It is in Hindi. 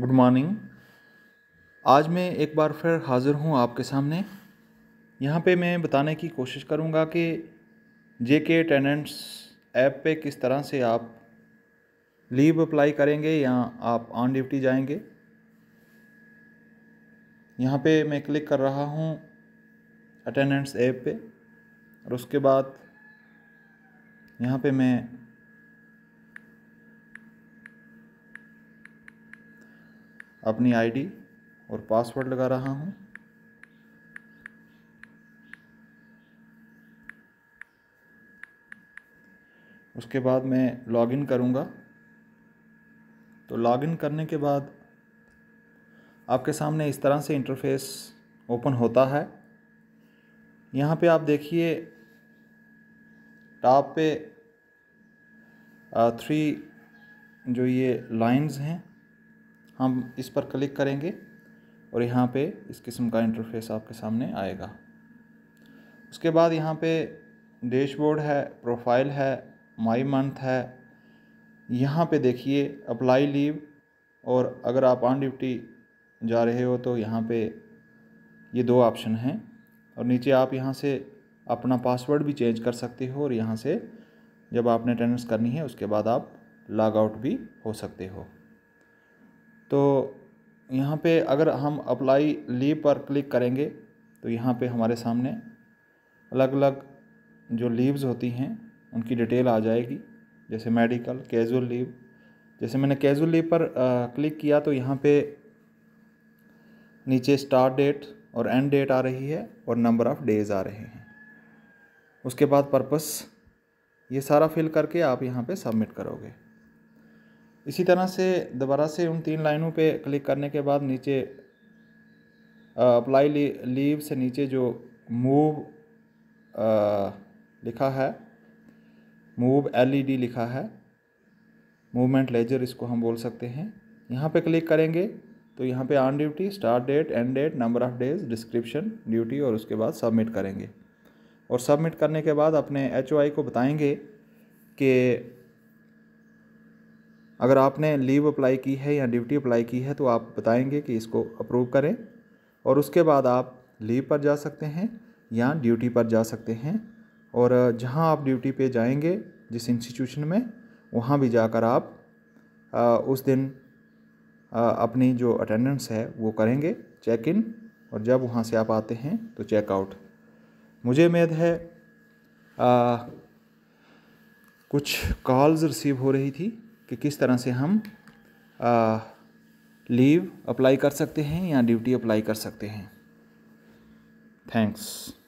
गुड मॉर्निंग आज मैं एक बार फिर हाज़िर हूँ आपके सामने यहाँ पे मैं बताने की कोशिश करूँगा कि जे के टेनेंट्स ऐप पे किस तरह से आप लीव अप्लाई करेंगे या आप ऑन ड्यूटी जाएंगे यहाँ पे मैं क्लिक कर रहा हूँ अटेंडेंट्स ऐप पे और उसके बाद यहाँ पे मैं अपनी आईडी और पासवर्ड लगा रहा हूँ उसके बाद मैं लॉगिन करूँगा तो लॉगिन करने के बाद आपके सामने इस तरह से इंटरफेस ओपन होता है यहाँ पे आप देखिए टॉप पे थ्री जो ये लाइंस हैं हम इस पर क्लिक करेंगे और यहाँ पे इस किस्म का इंटरफेस आपके सामने आएगा उसके बाद यहाँ पे डैशबोर्ड है प्रोफाइल है माई मंथ है यहाँ पे देखिए अप्लाई लीव और अगर आप ऑन ड्यूटी जा रहे हो तो यहाँ पे ये दो ऑप्शन हैं और नीचे आप यहाँ से अपना पासवर्ड भी चेंज कर सकते हो और यहाँ से जब आपने अटेंडेंस करनी है उसके बाद आप लॉग आउट भी हो सकते हो तो यहाँ पे अगर हम अप्लाई लीव पर क्लिक करेंगे तो यहाँ पे हमारे सामने अलग अलग जो लीव्स होती हैं उनकी डिटेल आ जाएगी जैसे मेडिकल कैजुअल लीव जैसे मैंने कैजुअल लीव पर क्लिक किया तो यहाँ पे नीचे स्टार्ट डेट और एंड डेट आ रही है और नंबर ऑफ़ डेज़ आ रहे हैं उसके बाद पर्पस ये सारा फिल करके आप यहाँ पे सबमिट करोगे इसी तरह से दोबारा से उन तीन लाइनों पे क्लिक करने के बाद नीचे अप्लाई लीव से नीचे जो मूव लिखा है मूव एलईडी e लिखा है मूवमेंट लेजर इसको हम बोल सकते हैं यहाँ पे क्लिक करेंगे तो यहाँ पे on duty start date end date number of days description duty और उसके बाद सबमिट करेंगे और सबमिट करने के बाद अपने एच को बताएंगे कि अगर आपने लीव अप्लाई की है या ड्यूटी अप्लाई की है तो आप बताएंगे कि इसको अप्रूव करें और उसके बाद आप लीव पर जा सकते हैं या ड्यूटी पर जा सकते हैं और जहां आप ड्यूटी पे जाएंगे जिस इंस्टीट्यूशन में वहां भी जाकर आप आ, उस दिन आ, अपनी जो अटेंडेंस है वो करेंगे चेक इन और जब वहाँ से आप आते हैं तो चेकआउट मुझे उम्मीद है आ, कुछ कॉल्स रिसीव हो रही थी कि किस तरह से हम आ, लीव अप्लाई कर सकते हैं या ड्यूटी अप्लाई कर सकते हैं थैंक्स